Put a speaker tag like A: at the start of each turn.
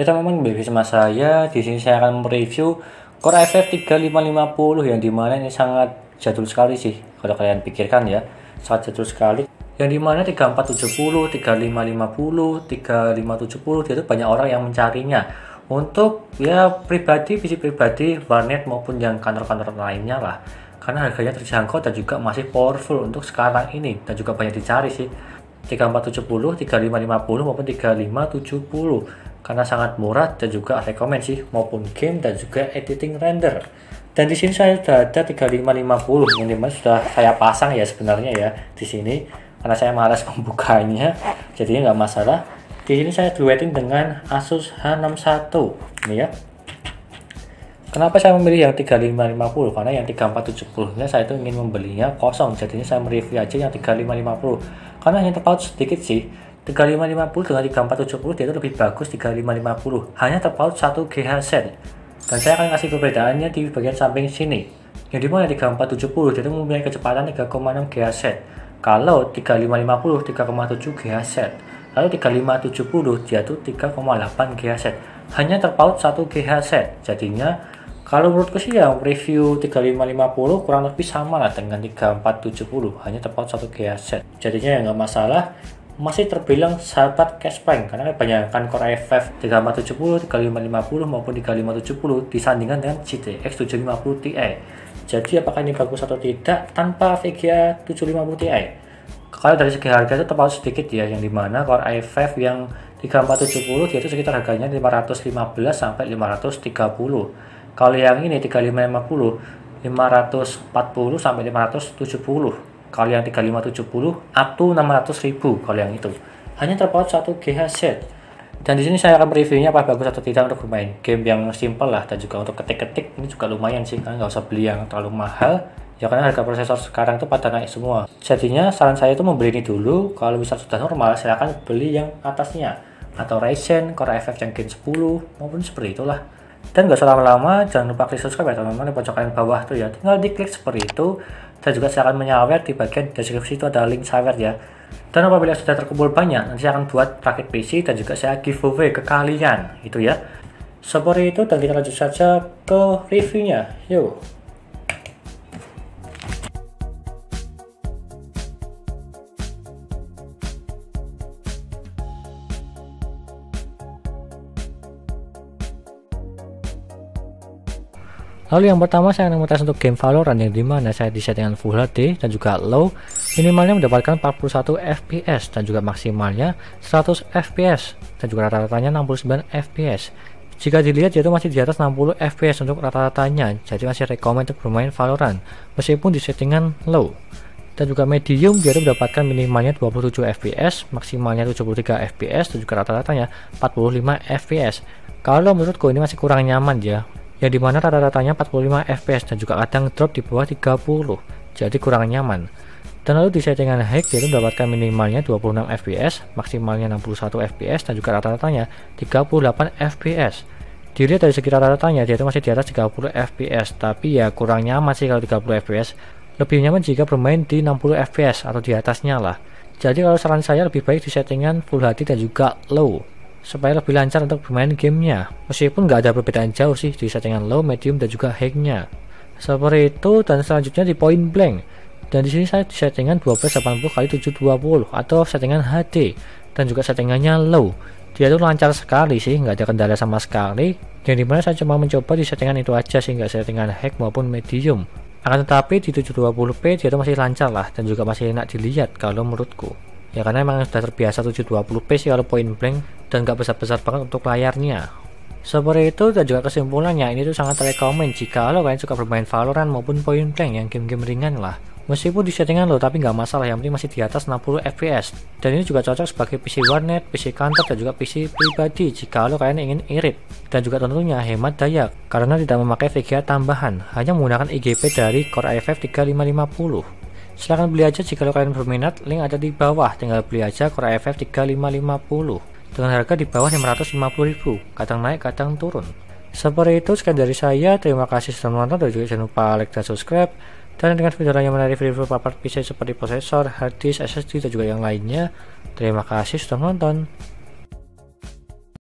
A: Ya teman-teman balik sama saya. Di sini saya akan mereview Core FF 3550 yang dimana ini sangat jadul sekali sih kalau kalian pikirkan ya. Sangat jadul sekali. Yang dimana 3470, 3550, 3570 dia itu banyak orang yang mencarinya. Untuk ya pribadi, visi pribadi, warnet maupun yang kantor-kantor lainnya lah karena harganya terjangkau dan juga masih powerful untuk sekarang ini dan juga banyak dicari sih 3470, 3550 maupun 3570 karena sangat murah dan juga rekomend sih maupun game dan juga editing render dan di sini saya sudah ada 3550 mas sudah saya pasang ya sebenarnya ya di sini karena saya malas membukanya jadinya nggak masalah di sini saya duetin dengan Asus H61 ini ya Kenapa saya memilih yang 3550? Karena yang 3470 nya saya itu ingin membelinya kosong. Jadinya saya mereview aja yang 3550. Karena yang terpaut sedikit sih 3550 dengan 3470 dia itu lebih bagus 3550 hanya terpaut 1 GHz dan saya akan kasih perbedaannya di bagian samping sini yang dimana 3470 dia itu mempunyai kecepatan 3,6 GHz kalau 3550 3,7 GHz lalu 3570 dia itu 3,8 GHz hanya terpaut 1 GHz jadinya kalau menurutku sih yang review 3550 kurang lebih sama lah dengan 3470 hanya terpaut 1 GHz jadinya ya nggak masalah masih terbilang sahabat cashbank karena kebanyakan Core i5 3570, 3550 maupun 3570 disandingkan dengan GTX 750 Ti. Jadi apakah ini bagus atau tidak tanpa VGA 750 Ti? Kalau dari segi harga itu terpaut sedikit ya yang dimana Core i5 yang 3470 dia itu sekitar harganya 515 sampai 530. Kalau yang ini 3550 540 sampai 570 kalau yang 3570 atau 600 ribu kalau yang itu hanya terpaut satu GH set dan di sini saya akan mereviewnya apa bagus atau tidak untuk bermain game yang simple lah dan juga untuk ketik-ketik ini juga lumayan sih kalian nggak usah beli yang terlalu mahal ya karena harga prosesor sekarang itu pada naik semua jadinya saran saya itu membeli ini dulu kalau bisa sudah normal silahkan beli yang atasnya atau Ryzen, Core FX yang Gen 10 maupun seperti itulah dan gak selama lama jangan lupa klik subscribe ya teman-teman di pojok kanan bawah tuh ya. Tinggal diklik seperti itu. Dan juga saya akan menyawer di bagian deskripsi itu ada link sawer ya. Dan apabila sudah terkumpul banyak, nanti saya akan buat paket PC dan juga saya giveaway ke kalian. Itu ya. Seperti itu dan kita lanjut saja ke reviewnya. Yuk. Lalu yang pertama saya akan mengetes untuk game Valorant yang dimana saya di settingan Full HD dan juga low, minimalnya mendapatkan 41 fps dan juga maksimalnya 100 fps dan juga rata-ratanya 69 fps. Jika dilihat yaitu masih di atas 60 fps untuk rata-ratanya, jadi masih rekomend untuk bermain Valorant meskipun di settingan low dan juga medium dia mendapatkan minimalnya 27 fps, maksimalnya 73 fps dan juga rata-ratanya 45 fps. Kalau menurutku ini masih kurang nyaman ya yang dimana rata-ratanya 45 fps dan juga kadang drop di bawah 30 jadi kurang nyaman dan lalu di settingan high dia mendapatkan minimalnya 26 fps maksimalnya 61 fps dan juga rata-ratanya 38 fps dilihat dari segi rata-ratanya dia itu masih di atas 30 fps tapi ya kurang nyaman sih kalau 30 fps lebih nyaman jika bermain di 60 fps atau di atasnya lah jadi kalau saran saya lebih baik di settingan full HD dan juga low supaya lebih lancar untuk bermain gamenya meskipun nggak ada perbedaan jauh sih di settingan low, medium, dan juga high-nya seperti itu dan selanjutnya di point blank dan di sini saya di settingan 1280x720 atau settingan HD dan juga settingannya low dia itu lancar sekali sih nggak ada kendala sama sekali dan dimana saya cuma mencoba di settingan itu aja sih nggak settingan high maupun medium akan tetapi di 720p dia itu masih lancar lah dan juga masih enak dilihat kalau menurutku ya karena emang sudah terbiasa 720p sih kalau point blank dan gak besar-besar banget untuk layarnya. Seperti itu dan juga kesimpulannya ini tuh sangat rekomen jika lo kalian suka bermain Valorant maupun Point Blank yang game-game ringan lah. Meskipun di settingan lo tapi nggak masalah yang penting masih di atas 60 fps dan ini juga cocok sebagai PC warnet, PC kantor dan juga PC pribadi jika lo kalian ingin irit dan juga tentunya hemat daya karena tidak memakai VGA tambahan hanya menggunakan IGP dari Core i5 3550 silahkan beli aja jika lo kalian berminat link ada di bawah tinggal beli aja Core i5 3550 dengan harga di bawah 550.000 kadang naik kadang turun seperti itu sekian dari saya terima kasih sudah menonton dan juga jangan lupa like dan subscribe dan dengan video yang menarik video-video paper PC seperti prosesor, harddisk, SSD dan juga yang lainnya terima kasih sudah menonton